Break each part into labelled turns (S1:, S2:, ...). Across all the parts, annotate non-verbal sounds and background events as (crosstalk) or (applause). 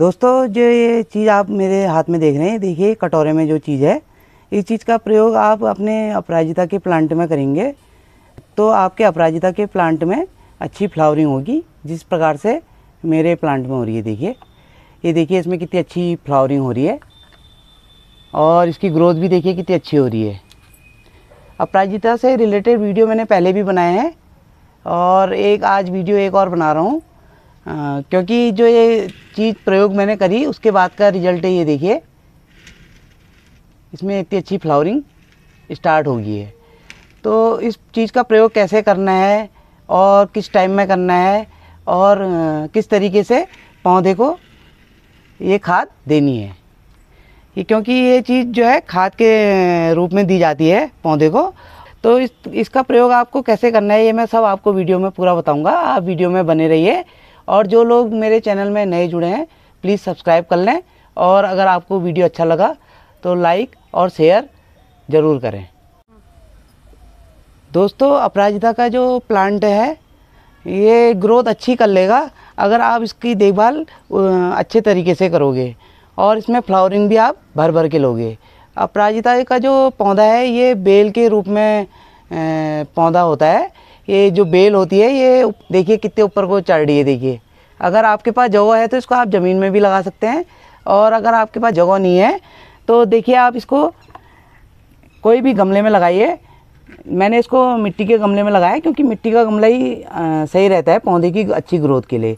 S1: दोस्तों जो ये चीज़ आप मेरे हाथ में देख रहे हैं देखिए कटोरे में जो चीज़ है इस चीज़ का प्रयोग आप अपने अपराजिता के प्लांट में करेंगे तो आपके अपराजिता के प्लांट में अच्छी फ्लावरिंग होगी जिस प्रकार से मेरे प्लांट में हो रही है देखिए ये देखिए इसमें कितनी अच्छी फ्लावरिंग हो रही है और इसकी ग्रोथ भी देखिए कितनी अच्छी हो रही है अपराजिता से रिलेटेड वीडियो मैंने पहले भी बनाए हैं और एक आज वीडियो एक और बना रहा हूँ क्योंकि जो ये चीज़ प्रयोग मैंने करी उसके बाद का रिजल्ट है ये देखिए इसमें इतनी अच्छी फ्लावरिंग स्टार्ट हो गई है तो इस चीज़ का प्रयोग कैसे करना है और किस टाइम में करना है और किस तरीके से पौधे को ये खाद देनी है ये क्योंकि ये चीज़ जो है खाद के रूप में दी जाती है पौधे को तो इस इसका प्रयोग आपको कैसे करना है ये मैं सब आपको वीडियो में पूरा बताऊंगा आप वीडियो में बने रहिए और जो लोग मेरे चैनल में नए जुड़े हैं प्लीज़ सब्सक्राइब कर लें और अगर आपको वीडियो अच्छा लगा तो लाइक और शेयर ज़रूर करें दोस्तों अपराजिता का जो प्लांट है ये ग्रोथ अच्छी कर लेगा अगर आप इसकी देखभाल अच्छे तरीके से करोगे और इसमें फ्लावरिंग भी आप भर भर के लोगे अपराजिता का जो पौधा है ये बेल के रूप में पौधा होता है ये जो बेल होती है ये देखिए कितने ऊपर को चढ़ रही है देखिए अगर आपके पास जगह है तो इसको आप ज़मीन में भी लगा सकते हैं और अगर आपके पास जगह नहीं है तो देखिए आप इसको कोई भी गमले में लगाइए मैंने इसको मिट्टी के गमले में लगाया क्योंकि मिट्टी का गमला ही आ, सही रहता है पौधे की अच्छी ग्रोथ के लिए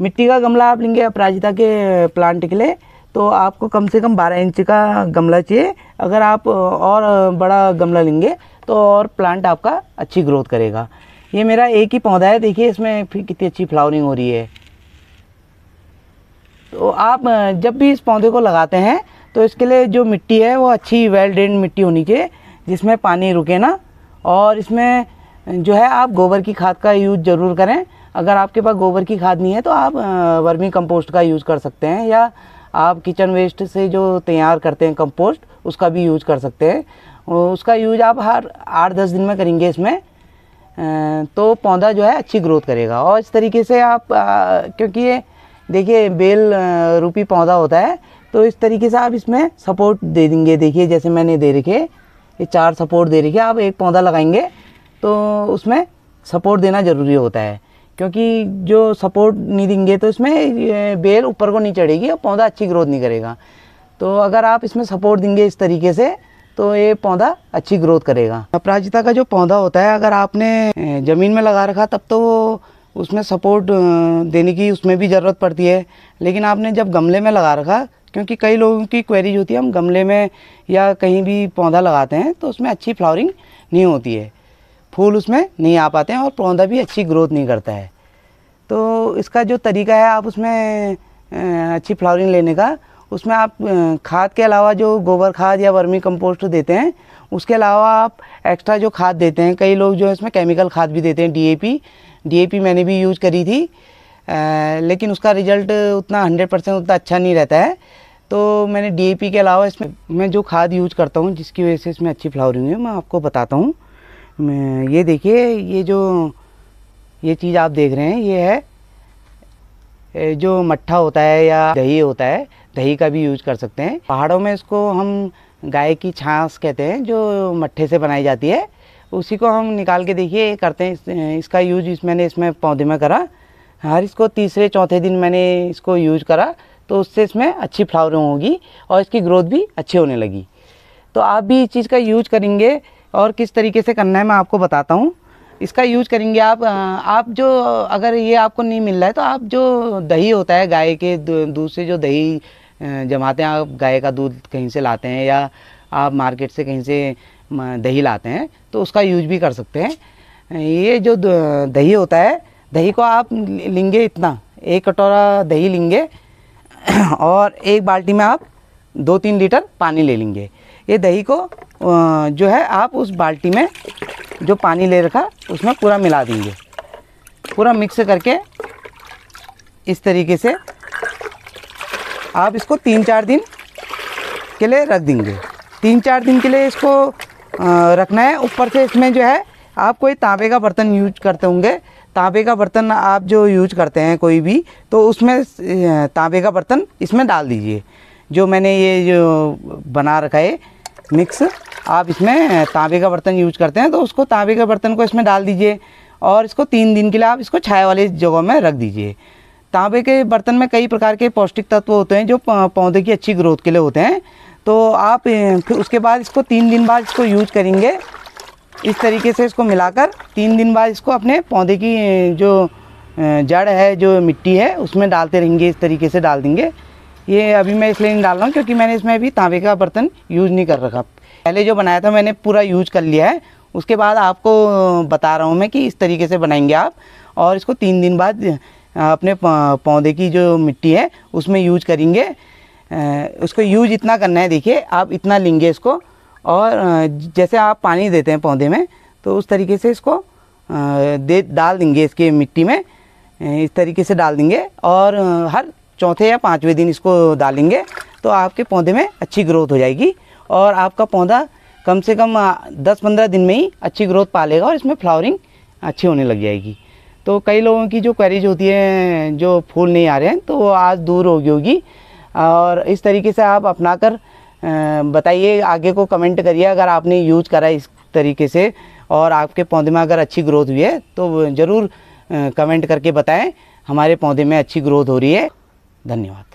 S1: मिट्टी का गमला आप लेंगे अपराजिता के प्लांट के लिए तो आपको कम से कम 12 इंच का गमला चाहिए अगर आप और बड़ा गमला लेंगे तो और प्लांट आपका अच्छी ग्रोथ करेगा ये मेरा एक ही पौधा है देखिए इसमें फिर कितनी अच्छी फ्लावरिंग हो रही है तो आप जब भी इस पौधे को लगाते हैं तो इसके लिए जो मिट्टी है वो अच्छी वेल ड्रेन मिट्टी होनी चाहिए जिसमें पानी रुके ना और इसमें जो है आप गोबर की खाद का यूज़ ज़रूर करें अगर आपके पास गोबर की खाद नहीं है तो आप वर्मी कंपोस्ट का यूज़ कर सकते हैं या आप किचन वेस्ट से जो तैयार करते हैं कंपोस्ट उसका भी यूज कर सकते हैं उसका यूज आप हर आठ दस दिन में करेंगे इसमें तो पौधा जो है अच्छी ग्रोथ करेगा और इस तरीके से आप आ, क्योंकि ये देखिए बेल रूपी पौधा होता है तो इस तरीके से आप इसमें सपोर्ट दे देंगे देखिए जैसे मैंने दे रखे ये चार सपोर्ट दे रखे आप एक पौधा लगाएंगे तो उसमें सपोर्ट देना ज़रूरी होता है क्योंकि जो सपोर्ट नहीं देंगे तो इसमें बेल ऊपर को नहीं चढ़ेगी और पौधा अच्छी ग्रोथ नहीं करेगा तो अगर आप इसमें सपोर्ट देंगे इस तरीके से तो ये पौधा अच्छी ग्रोथ करेगा अपराजिता का जो पौधा होता है अगर आपने ज़मीन में लगा रखा तब तो वो उसमें सपोर्ट देने की उसमें भी ज़रूरत पड़ती है लेकिन आपने जब गमले में लगा रखा क्योंकि कई लोगों की क्वेरीज होती है हम गमले में या कहीं भी पौधा लगाते हैं तो उसमें अच्छी फ्लावरिंग नहीं होती है फूल उसमें नहीं आ पाते हैं और पौधा भी अच्छी ग्रोथ नहीं करता है तो इसका जो तरीका है आप उसमें अच्छी फ्लावरिंग लेने का उसमें आप खाद के अलावा जो गोबर खाद या वर्मी कंपोस्ट देते हैं उसके अलावा आप एक्स्ट्रा जो खाद देते हैं कई लोग जो है इसमें केमिकल खाद भी देते हैं डीएपी डीएपी मैंने भी यूज करी थी आ, लेकिन उसका रिजल्ट उतना हंड्रेड परसेंट उतना अच्छा नहीं रहता है तो मैंने डीएपी के अलावा इसमें मैं जो खाद यूज करता हूँ जिसकी वजह से इसमें अच्छी फ्लावरिंग हुई मैं आपको बताता हूँ ये देखिए ये जो ये चीज़ आप देख रहे हैं ये है जो मट्ठा होता है या दही होता है दही का भी यूज कर सकते हैं पहाड़ों में इसको हम गाय की छांस कहते हैं जो मट्ठे से बनाई जाती है उसी को हम निकाल के देखिए करते हैं इसका यूज इस मैंने इसमें पौधे में करा हर इसको तीसरे चौथे दिन मैंने इसको यूज करा तो उससे इसमें अच्छी फ्लावरिंग होगी और इसकी ग्रोथ भी अच्छी होने लगी तो आप भी इस चीज़ का यूज करेंगे और किस तरीके से करना है मैं आपको बताता हूँ इसका यूज करेंगे आप आप जो अगर ये आपको नहीं मिल रहा है तो आप जो दही होता है गाय के दूध से जो दही जमाते हैं आप गाय का दूध कहीं से लाते हैं या आप मार्केट से कहीं से दही लाते हैं तो उसका यूज भी कर सकते हैं ये जो दही होता है दही को आप लेंगे इतना एक कटोरा दही लेंगे (clears throat) और एक बाल्टी में आप दो तीन लीटर पानी ले लेंगे ये दही को जो है आप उस बाल्टी में जो पानी ले रखा उसमें पूरा मिला देंगे पूरा मिक्स करके इस तरीके से आप इसको तीन चार दिन के लिए रख देंगे तीन चार दिन के लिए इसको रखना है ऊपर से इसमें जो है आप कोई तांबे का बर्तन यूज करते होंगे तांबे का बर्तन आप जो यूज करते हैं कोई भी तो उसमें तांबे का बर्तन इसमें डाल दीजिए जो मैंने ये जो बना रखा है मिक्स आप इसमें तांबे का बर्तन यूज करते हैं तो उसको तांबे के बर्तन को इसमें डाल दीजिए और इसको तीन दिन के लिए आप इसको छाया वाली जगह में रख दीजिए तांबे के बर्तन में कई प्रकार के पौष्टिक तत्व होते हैं जो पौधे की अच्छी ग्रोथ के लिए होते हैं तो आप फिर उसके बाद इसको तीन दिन बाद इसको यूज करेंगे इस तरीके से इसको मिलाकर तीन दिन बाद इसको अपने पौधे की जो जड़ है जो मिट्टी है उसमें डालते रहेंगे इस तरीके से डाल देंगे ये अभी मैं इसलिए नहीं डाल रहा हूँ क्योंकि मैंने इसमें अभी तांबे का बर्तन यूज़ नहीं कर रखा पहले जो बनाया था मैंने पूरा यूज कर लिया है उसके बाद आपको बता रहा हूँ मैं कि इस तरीके से बनाएंगे आप और इसको तीन दिन बाद अपने पौधे की जो मिट्टी है उसमें यूज करेंगे उसको यूज इतना करना है देखिए आप इतना लेंगे इसको और जैसे आप पानी देते हैं पौधे में तो उस तरीके से इसको दे डाल देंगे इसके मिट्टी में इस तरीके से डाल देंगे और हर चौथे या पाँचवें दिन इसको डालेंगे तो आपके पौधे में अच्छी ग्रोथ हो जाएगी और आपका पौधा कम से कम दस पंद्रह दिन में ही अच्छी ग्रोथ पा लेगा और इसमें फ्लावरिंग अच्छी होने लग जाएगी तो कई लोगों की जो क्वेरीज होती है जो फूल नहीं आ रहे हैं तो वो आज दूर हो गई होगी और इस तरीके से आप अपना कर बताइए आगे को कमेंट करिए अगर आपने यूज करा इस तरीके से और आपके पौधे में अगर अच्छी ग्रोथ हुई है तो ज़रूर कमेंट करके बताएं हमारे पौधे में अच्छी ग्रोथ हो रही है धन्यवाद